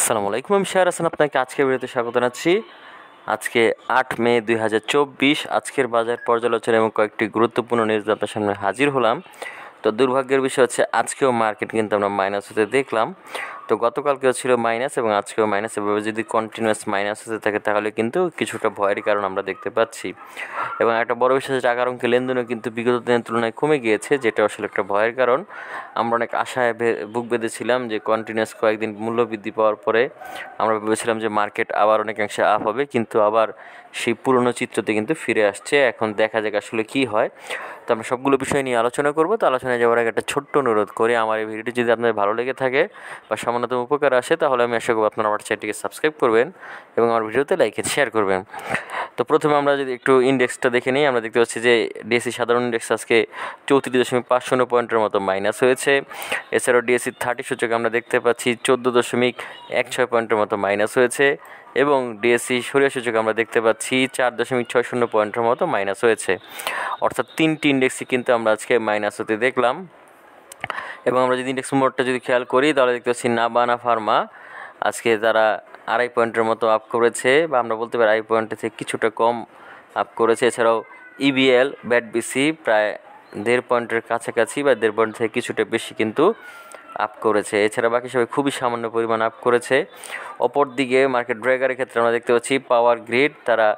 আসসালামু আলাইকুম আমি শাহর হাসান আপনাকে আজকে বিরতি স্বাগত জানাচ্ছি আজকে আট মে দুই হাজার চব্বিশ আজকের বাজার পর্যালোচনা এবং কয়েকটি গুরুত্বপূর্ণ নিউজ আপনার সামনে হাজির হলাম তো দুর্ভাগ্যের বিষয় হচ্ছে আজকেও মার্কেট কিন্তু আমরা মাইনাস হতে দেখলাম তো গতকালকেও ছিল মাইনাস এবং আজকেও মাইনাস এভাবে যদি কন্টিনিউয়াস মাইনাস হতে থাকে তাহলে কিন্তু কিছুটা ভয়ের কারণ আমরা দেখতে পাচ্ছি এবং একটা বড় বিষয় টাকার অঙ্কে লেনদেনও কিন্তু বিগত দিনের তুলনায় কমে গিয়েছে যেটা আসলে একটা ভয়ের কারণ আমরা অনেক আশায় বুক বেঁধেছিলাম যে কন্টিনিউয়াস কয়েকদিন মূল্য বৃদ্ধি পাওয়ার পরে আমরা ভেবেছিলাম যে মার্কেট আবার অনেকাংশে আপ হবে কিন্তু আবার সেই পুরনো চিত্রতে কিন্তু ফিরে আসছে এখন দেখা যাক আসলে কি হয় তো আমরা সবগুলো বিষয় নিয়ে আলোচনা করবো তো আলোচনায় যাওয়ার আগে একটা ছোট্ট অনুরোধ করি আমার এই ভিডিওটি যদি আপনাদের ভালো লেগে থাকে বা সামান্য অন্যতম উপকার আসে তাহলে আমি আশা করব আপনারা আমার চ্যানেলটিকে সাবস্ক্রাইব করবেন এবং আমার ভিডিওতে লাইক শেয়ার করবেন তো প্রথমে আমরা যদি একটু ইন্ডেক্সটা দেখে নিই আমরা দেখতে পাচ্ছি যে ডিএসসি সাধারণ ইন্ডেক্স আজকে চৌত্রিশ দশমিক পাঁচ শূন্য পয়েন্টের মতো মাইনাস হয়েছে এছাড়াও ডিএসসি থার্টি সূচক আমরা দেখতে পাচ্ছি চোদ্দ দশমিক এক ছয় পয়েন্টের মতো মাইনাস হয়েছে এবং ডিএসসি সরিয়া সূচক আমরা দেখতে পাচ্ছি চার দশমিক ছয় শূন্য পয়েন্টের মতো মাইনাস হয়েছে অর্থাৎ তিনটি ইন্ডেক্সই কিন্তু আমরা আজকে মাইনাস হতে দেখলাম এবং আমরা যদি ইন্ডেক্স মোড়টা যদি খেয়াল করি তাহলে দেখতে পাচ্ছি নাবানা ফার্মা আজকে তারা আড়াই পয়েন্টের মতো আপ করেছে বা আমরা বলতে পারি আড়াই পয়েন্টের থেকে কিছুটা কম আপ করেছে এছাড়াও ইবিএল ব্যাট বিসি প্রায় দেড় পয়েন্টের কাছাকাছি বা দেড় পয়েন্ট থেকে কিছুটা বেশি কিন্তু আপ করেছে এছাড়া বাকি সবাই খুবই সামান্য পরিমাণ আপ করেছে অপর দিকে মার্কেট ড্র্যাগারের ক্ষেত্রে আমরা দেখতে পাচ্ছি পাওয়ার গ্রিড তারা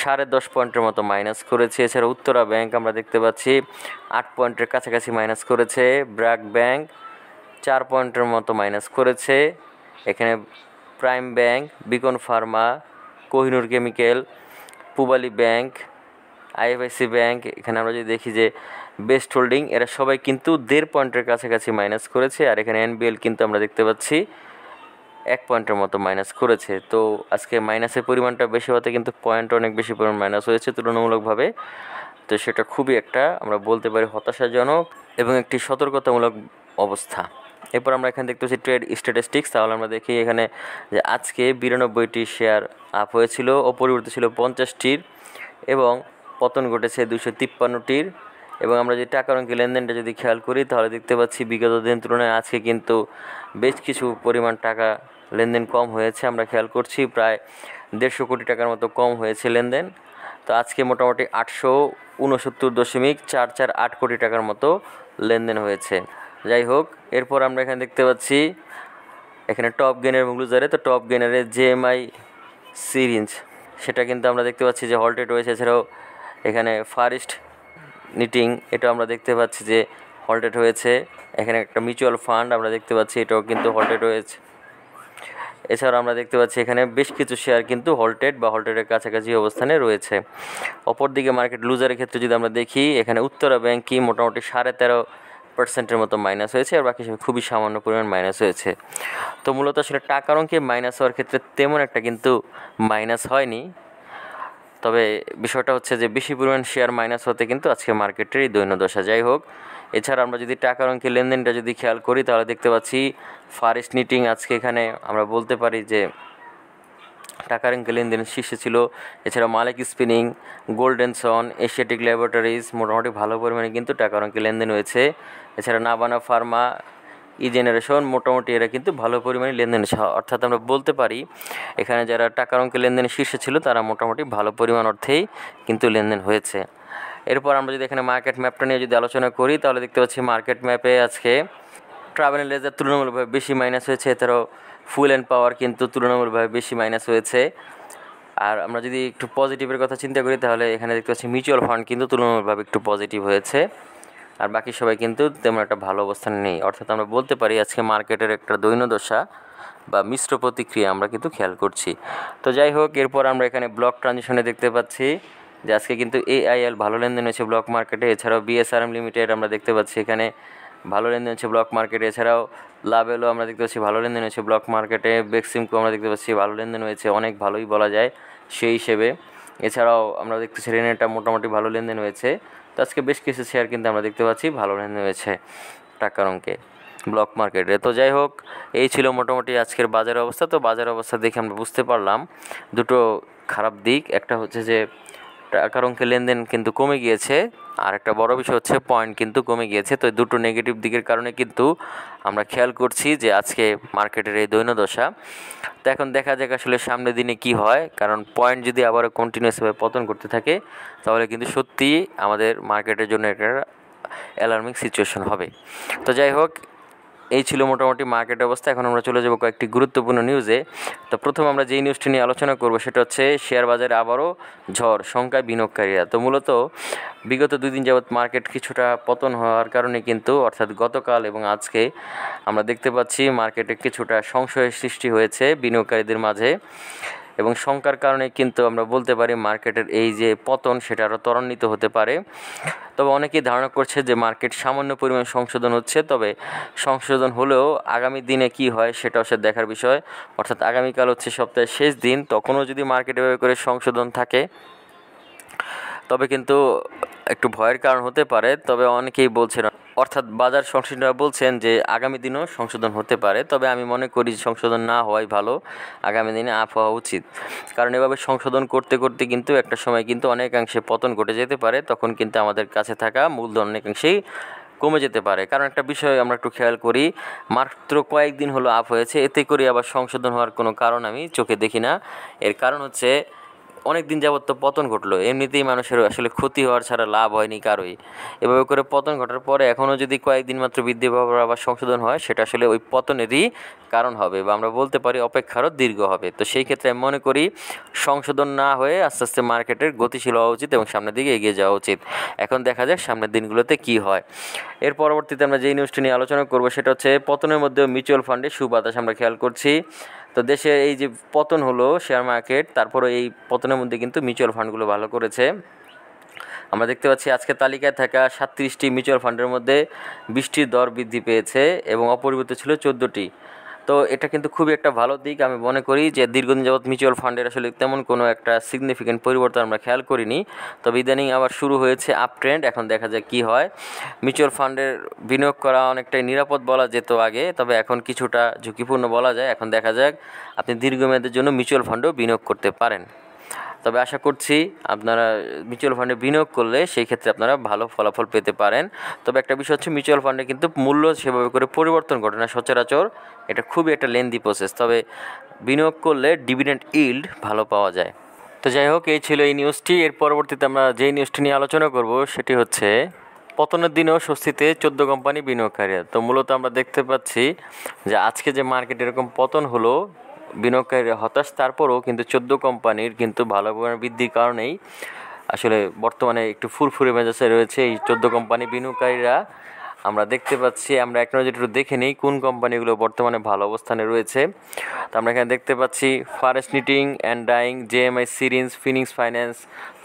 সাড়ে দশ পয়েন্টের মতো মাইনাস করেছে এছাড়া উত্তরা ব্যাংক আমরা দেখতে পাচ্ছি আট পয়েন্টের কাছাকাছি মাইনাস করেছে ব্র্যাক ব্যাংক চার পয়েন্টের মতো মাইনাস করেছে এখানে Prime Bank Beacon Pharma Kohinoor Chemical Pubali Bank IFIC Bank এখানে আমরা যদি দেখি যে বেস্ট হোল্ডিং এরা সবাই কিন্তু দেড় পয়েন্টের কাছাকাছি মাইনাস করেছে আর এখানে এনবিএল কিন্তু আমরা দেখতে পাচ্ছি এক পয়েন্টের মতো মাইনাস করেছে তো আজকে মাইনাসের পরিমাণটা বেশি হতে কিন্তু পয়েন্ট অনেক বেশি পরিমাণ মাইনাস হয়েছে তুলনামূলকভাবে তো সেটা খুবই একটা আমরা বলতে পারি হতাশাজনক এবং একটি সতর্কতামূলক অবস্থা এরপর আমরা এখানে দেখতে পাচ্ছি ট্রেড স্ট্যাটিস্টিক্স তাহলে আমরা দেখি এখানে যে আজকে বিরানব্বইটি শেয়ার আপ হয়েছিল অপরিবর্তিত ছিল পঞ্চাশটির এবং পতন ঘটেছে দুশো তিপ্পান্নটির এবং আমরা যে টাকার অঙ্কে লেনদেনটা যদি খেয়াল করি তাহলে দেখতে পাচ্ছি বিগত দিন তুলনায় আজকে কিন্তু বেশ কিছু পরিমাণ টাকা লেনদেন কম হয়েছে আমরা খেয়াল করছি প্রায় দেড়শো কোটি টাকার মতো কম হয়েছে লেনদেন তো আজকে মোটামুটি আটশো উনসত্তর দশমিক চার চার আট কোটি টাকার মতো লেনদেন হয়েছে যাই হোক এরপর আমরা এখানে দেখতে পাচ্ছি এখানে টপ গেনের মুগলুজারে তো টপ গেনারে আই সিরিঞ্জ সেটা কিন্তু আমরা দেখতে পাচ্ছি যে হল্টেড রয়েছে এছাড়াও এখানে ফারেস্ট নিটিং এটা আমরা দেখতে পাচ্ছি যে হল্টেড হয়েছে এখানে একটা মিউচুয়াল ফান্ড আমরা দেখতে পাচ্ছি এটাও কিন্তু হল্টেড রয়েছে এছাড়াও আমরা দেখতে পাচ্ছি এখানে বেশ কিছু শেয়ার কিন্তু হলটেড বা হলটেডের কাছাকাছি অবস্থানে রয়েছে অপরদিকে মার্কেট লুজারের ক্ষেত্রে যদি আমরা দেখি এখানে উত্তরা ব্যাংকই মোটামুটি সাড়ে তেরো পার্সেন্টের মতো মাইনাস হয়েছে আর বাকি সব খুবই সামান্য পরিমাণ মাইনাস হয়েছে তো মূলত আসলে টাকার অঙ্কে মাইনাস হওয়ার ক্ষেত্রে তেমন একটা কিন্তু মাইনাস হয়নি তবে বিষয়টা হচ্ছে যে বেশি পরিমাণ শেয়ার মাইনাস হতে কিন্তু আজকে মার্কেটেরই এই দৈন্য দশা যাই হোক এছাড়া আমরা যদি টাকার অঙ্কের লেনদেনটা যদি খেয়াল করি তাহলে দেখতে পাচ্ছি ফারেস্ট নিটিং আজকে এখানে আমরা বলতে পারি যে টাকার অঙ্কের লেনদেন শীর্ষে ছিল এছাড়া Malek Spinning Golden Son Asiatic Laboratories মোটামুটি ভালো পরিমাণে কিন্তু টাকার অঙ্কের লেনদেন হয়েছে এছাড়া নাবানা ফার্মা ই জেনারেশন মোটামুটি এরা কিন্তু ভালো পরিমাণে লেনদেন অর্থাৎ আমরা বলতে পারি এখানে যারা টাকার অঙ্কের লেনদেনের শীর্ষে ছিল তারা মোটামুটি ভালো পরিমাণ অর্থেই কিন্তু লেনদেন হয়েছে এরপর আমরা যদি এখানে মার্কেট ম্যাপটা নিয়ে যদি আলোচনা করি তাহলে দেখতে পাচ্ছি মার্কেট ম্যাপে আজকে ট্রাভেল লেজার তুলনামূলকভাবে বেশি মাইনাস হয়েছে এছাড়াও ফুল অ্যান্ড পাওয়ার কিন্তু তুলনামূলকভাবে বেশি মাইনাস হয়েছে আর আমরা যদি একটু পজিটিভের কথা চিন্তা করি তাহলে এখানে দেখতে পাচ্ছি মিউচুয়াল ফান্ড কিন্তু তুলনামূলকভাবে একটু পজিটিভ হয়েছে আর বাকি সবাই কিন্তু তেমন একটা ভালো অবস্থান নেই অর্থাৎ আমরা বলতে পারি আজকে মার্কেটের একটা দৈন্যদশা বা মিশ্র প্রতিক্রিয়া আমরা কিন্তু খেয়াল করছি তো যাই হোক এরপর আমরা এখানে ব্লক ট্রানজিশনে দেখতে পাচ্ছি যে আজকে কিন্তু এআইএল ভালো লেনদেন হয়েছে ব্লক মার্কেটে এছাড়াও বিএসআরএম লিমিটেড আমরা দেখতে পাচ্ছি এখানে ভালো লেনদেন হচ্ছে ব্লক মার্কেটে এছাড়াও লাভেলও আমরা দেখতে পাচ্ছি ভালো লেনদেন হয়েছে ব্লক মার্কেটে বেক্সিমকো আমরা দেখতে পাচ্ছি ভালো লেনদেন হয়েছে অনেক ভালোই বলা যায় সেই হিসেবে এছাড়াও আমরা দেখতেছি রেনেটা মোটামুটি ভালো লেনদেন হয়েছে তো আজকে বেশ কিছু শেয়ার কিন্তু আমরা দেখতে পাচ্ছি ভালো লেনদেন হয়েছে টাকার অঙ্কে ব্লক মার্কেটে তো যাই হোক এই ছিল মোটামুটি আজকের বাজার অবস্থা তো বাজার অবস্থা দেখে আমরা বুঝতে পারলাম দুটো খারাপ দিক একটা হচ্ছে যে টাকার অঙ্কে লেনদেন কিন্তু কমে গিয়েছে আর একটা বড় বিষয় হচ্ছে পয়েন্ট কিন্তু কমে গিয়েছে তো দুটো নেগেটিভ দিকের কারণে কিন্তু আমরা খেয়াল করছি যে আজকে মার্কেটের এই দৈন্যদশা তো এখন দেখা যাক আসলে সামনের দিনে কি হয় কারণ পয়েন্ট যদি আবারও কন্টিনিউসভাবে পতন করতে থাকে তাহলে কিন্তু সত্যিই আমাদের মার্কেটের জন্য একটা অ্যালার্মিং সিচুয়েশন হবে তো যাই হোক এই ছিল মোটামুটি মার্কেট অবস্থা এখন আমরা চলে যাব কয়েকটি গুরুত্বপূর্ণ নিউজে তো প্রথম আমরা যেই নিউজটি নিয়ে আলোচনা করব সেটা হচ্ছে শেয়ার বাজারে আবারও ঝড় সংখ্যায় বিনিয়োগকারীরা তো মূলত বিগত দুই দিন যাবৎ মার্কেট কিছুটা পতন হওয়ার কারণে কিন্তু অর্থাৎ গতকাল এবং আজকে আমরা দেখতে পাচ্ছি মার্কেটে কিছুটা সংশয়ের সৃষ্টি হয়েছে বিনিয়োগকারীদের মাঝে এবং শঙ্কার কারণে কিন্তু আমরা বলতে পারি মার্কেটের এই যে পতন সেটা আরও ত্বরান্বিত হতে পারে তবে অনেকেই ধারণা করছে যে মার্কেট সামান্য পরিমাণ সংশোধন হচ্ছে তবে সংশোধন হলেও আগামী দিনে কি হয় সেটা সে দেখার বিষয় অর্থাৎ আগামীকাল হচ্ছে সপ্তাহের শেষ দিন তখনও যদি মার্কেট এভাবে করে সংশোধন থাকে তবে কিন্তু একটু ভয়ের কারণ হতে পারে তবে অনেকেই বলছেন অর্থাৎ বাজার সংশ্লিষ্টরা বলছেন যে আগামী দিনও সংশোধন হতে পারে তবে আমি মনে করি সংশোধন না হওয়াই ভালো আগামী দিনে আপ হওয়া উচিত কারণ এভাবে সংশোধন করতে করতে কিন্তু একটা সময় কিন্তু অনেকাংশে পতন ঘটে যেতে পারে তখন কিন্তু আমাদের কাছে থাকা মূলধন অনেকাংশেই কমে যেতে পারে কারণ একটা বিষয় আমরা একটু খেয়াল করি মাত্র কয়েকদিন হলো আপ হয়েছে এতে করে আবার সংশোধন হওয়ার কোনো কারণ আমি চোখে দেখি না এর কারণ হচ্ছে অনেক দিন যাবত তো পতন ঘটলো এমনিতেই মানুষের আসলে ক্ষতি হওয়ার ছাড়া লাভ হয়নি কারোই এভাবে করে পতন ঘটার পরে এখনও যদি কয়েকদিন মাত্র বৃদ্ধি পাওয়ার আবার সংশোধন হয় সেটা আসলে ওই পতনেরই কারণ হবে বা আমরা বলতে পারি অপেক্ষারও দীর্ঘ হবে তো সেই ক্ষেত্রে আমি মনে করি সংশোধন না হয়ে আস্তে আস্তে মার্কেটের গতিশীল হওয়া উচিত এবং সামনের দিকে এগিয়ে যাওয়া উচিত এখন দেখা যাক সামনের দিনগুলোতে কি হয় এর পরবর্তীতে আমরা যেই নিউজটি নিয়ে আলোচনা করবো সেটা হচ্ছে পতনের মধ্যে মিউচুয়াল ফান্ডে সুবাতাস আমরা খেয়াল করছি তো দেশে এই যে পতন হলো শেয়ার মার্কেট তারপরে এই পতনের মধ্যে কিন্তু মিউচুয়াল ফান্ডগুলো ভালো করেছে আমরা দেখতে পাচ্ছি আজকে তালিকায় থাকা সাতত্রিশটি মিউচুয়াল ফান্ডের মধ্যে বৃষ্টির দর বৃদ্ধি পেয়েছে এবং অপরিবর্তিত ছিল চোদ্দোটি তো এটা কিন্তু খুবই একটা ভালো দিক আমি মনে করি যে দীর্ঘদিন যাবৎ মিউচুয়াল ফান্ডের আসলে তেমন কোনো একটা সিগনিফিকেন্ট পরিবর্তন আমরা খেয়াল করিনি তবে ইদানিং আবার শুরু হয়েছে আপ ট্রেন্ড এখন দেখা যায় কি হয় মিউচুয়াল ফান্ডের বিনিয়োগ করা অনেকটাই নিরাপদ বলা যেত আগে তবে এখন কিছুটা ঝুঁকিপূর্ণ বলা যায় এখন দেখা যাক আপনি দীর্ঘমেয়াদের জন্য মিউচুয়াল ফান্ডেও বিনিয়োগ করতে পারেন তবে আশা করছি আপনারা মিউচুয়াল ফান্ডে বিনিয়োগ করলে সেই ক্ষেত্রে আপনারা ভালো ফলাফল পেতে পারেন তবে একটা বিষয় হচ্ছে মিউচুয়াল ফান্ডে কিন্তু মূল্য সেভাবে করে পরিবর্তন ঘটে না সচরাচর এটা খুবই একটা লেন্দি প্রসেস তবে বিনিয়োগ করলে ডিভিডেন্ট ইল্ড ভালো পাওয়া যায় তো যাই হোক এই ছিল এই নিউজটি এর পরবর্তীতে আমরা যেই নিউজটি নিয়ে আলোচনা করব সেটি হচ্ছে পতনের দিনেও স্বস্তিতে চোদ্দো কোম্পানি বিনিয়োগকারী তো মূলত আমরা দেখতে পাচ্ছি যে আজকে যে মার্কেট এরকম পতন হলো বিনিয়োগকারীর হতাশ তারপরও কিন্তু চোদ্দ কোম্পানির কিন্তু ভালো বৃদ্ধির কারণেই আসলে বর্তমানে একটু ফুরফুরে মেজাজে রয়েছে এই চোদ্দ কোম্পানি বিনিয়োগকারীরা আমরা দেখতে পাচ্ছি আমরা এক নজর একটু দেখে নিই কোন কোম্পানিগুলো বর্তমানে ভালো অবস্থানে রয়েছে তো আমরা এখানে দেখতে পাচ্ছি Far East Knitting and Dyeing JMI Syringe Phoenix Finance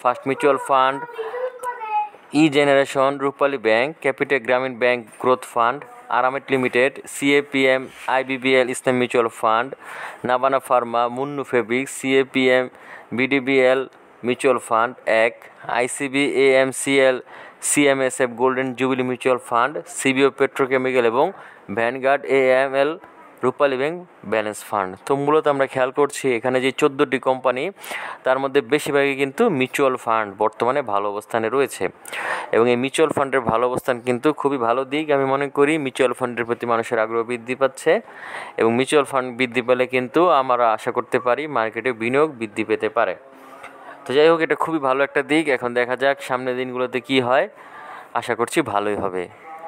First Mutual Fund E Generation Rupali Bank Capital Grameen Bank Growth Fund Aramit Limited CAPM IBBL ইসলাম মিউচুয়াল ফান্ড নাবানা Pharma Monno Fabric CAPM BDBL Mutual Fund এক ICB AMCL CMSF Golden Jubilee Mutual Fund CVO Petrochemical এবং Vanguard AML Rupali Bank Balance Fund তো মূলত আমরা খেয়াল করছি এখানে যে চোদ্দোটি কোম্পানি তার মধ্যে বেশিরভাগই কিন্তু মিউচুয়াল ফান্ড বর্তমানে ভালো অবস্থানে রয়েছে এবং এই মিউচুয়াল ফান্ডের ভালো অবস্থান কিন্তু খুবই ভালো দিক আমি মনে করি মিউচুয়াল ফান্ডের প্রতি মানুষের আগ্রহ বৃদ্ধি পাচ্ছে এবং মিউচুয়াল ফান্ড বৃদ্ধি পেলে কিন্তু আমরা আশা করতে পারি মার্কেটে বিনিয়োগ বৃদ্ধি পেতে পারে তো যাই হোক এটা খুবই ভালো একটা দিক এখন দেখা যাক সামনের দিনগুলোতে কি হয় আশা করছি ভালোই হবে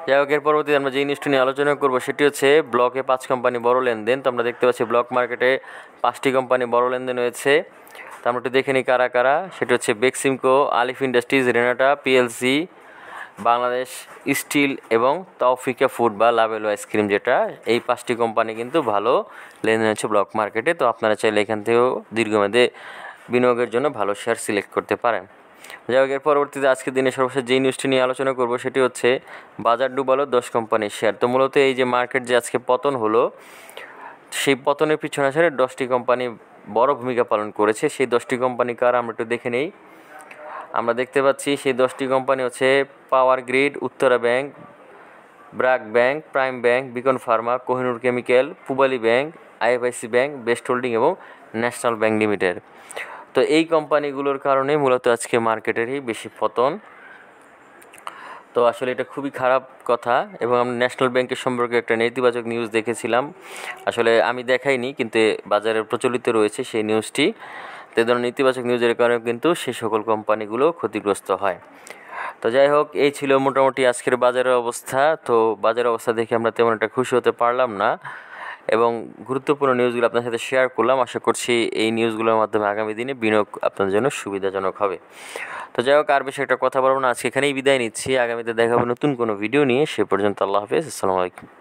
যাই হোক এর পরবর্তীতে আমরা যে জিনিসটি নিয়ে আলোচনা করবো সেটি হচ্ছে ব্লকে পাঁচ কোম্পানি বড় লেনদেন তো আমরা দেখতে পাচ্ছি ব্লক মার্কেটে পাঁচটি কোম্পানি বড় লেনদেন হয়েছে তো আমরা একটু দেখে নিই কারা কারা সেটি হচ্ছে Beximco Alif Industries Renata PLC Bangladesh Steel এবং তাওফিকা ফুড বা লাভেলো আইসক্রিম যেটা এই পাঁচটি কোম্পানি কিন্তু ভালো লেনদেন হচ্ছে ব্লক মার্কেটে তো আপনারা চাইলে এখান থেকেও দীর্ঘমেয়াদে বিনিয়োগের জন্য ভালো শেয়ার সিলেক্ট করতে পারেন যাই হোক এর পরবর্তীতে আজকের দিনে সর্বশেষ যে নিউজটি নিয়ে আলোচনা করব সেটি হচ্ছে বাজার ডুবালো দশ কোম্পানির শেয়ার তো মূলত এই যে মার্কেট যে আজকে পতন হলো সেই পতনের পিছনে আসলে দশটি কোম্পানি বড় ভূমিকা পালন করেছে সেই দশটি কোম্পানি কার আমরা একটু দেখে নেই আমরা দেখতে পাচ্ছি সেই দশটি কোম্পানি হচ্ছে Power Grid Uttara Bank BRAC Bank Prime Bank Beacon Pharma Kohinoor Chemical Pubali Bank IFIC Bank Best Holding এবং ন্যাশনাল ব্যাংক লিমিটেড তো এই কোম্পানিগুলোর কারণে মূলত আজকে মার্কেটেরই বেশি পতন তো আসলে এটা খুবই খারাপ কথা এবং আমি ন্যাশনাল ব্যাংকের সম্পর্কে একটা নেতিবাচক নিউজ দেখেছিলাম আসলে আমি দেখাইনি কিন্তু বাজারে প্রচলিত রয়েছে সেই নিউজটি তো ধরনের নেতিবাচক নিউজের কারণে কিন্তু সেই সকল কোম্পানিগুলো ক্ষতিগ্রস্ত হয় তো যাই হোক এই ছিল মোটামুটি আজকের বাজারের অবস্থা তো বাজারের অবস্থা দেখে আমরা তেমন একটা খুশি হতে পারলাম না এবং গুরুত্বপূর্ণ নিউজগুলো আপনার সাথে শেয়ার করলাম আশা করছি এই নিউজগুলোর মাধ্যমে আগামী দিনে বিনিয়োগ আপনার জন্য সুবিধাজনক হবে তো যাই হোক আর বেশি একটা কথা বলবো না আজকে এখানেই বিদায় নিচ্ছি আগামীতে দেখাবো নতুন কোনো ভিডিও নিয়ে সে পর্যন্ত আল্লাহ হাফিজ আসসালামু আলাইকুম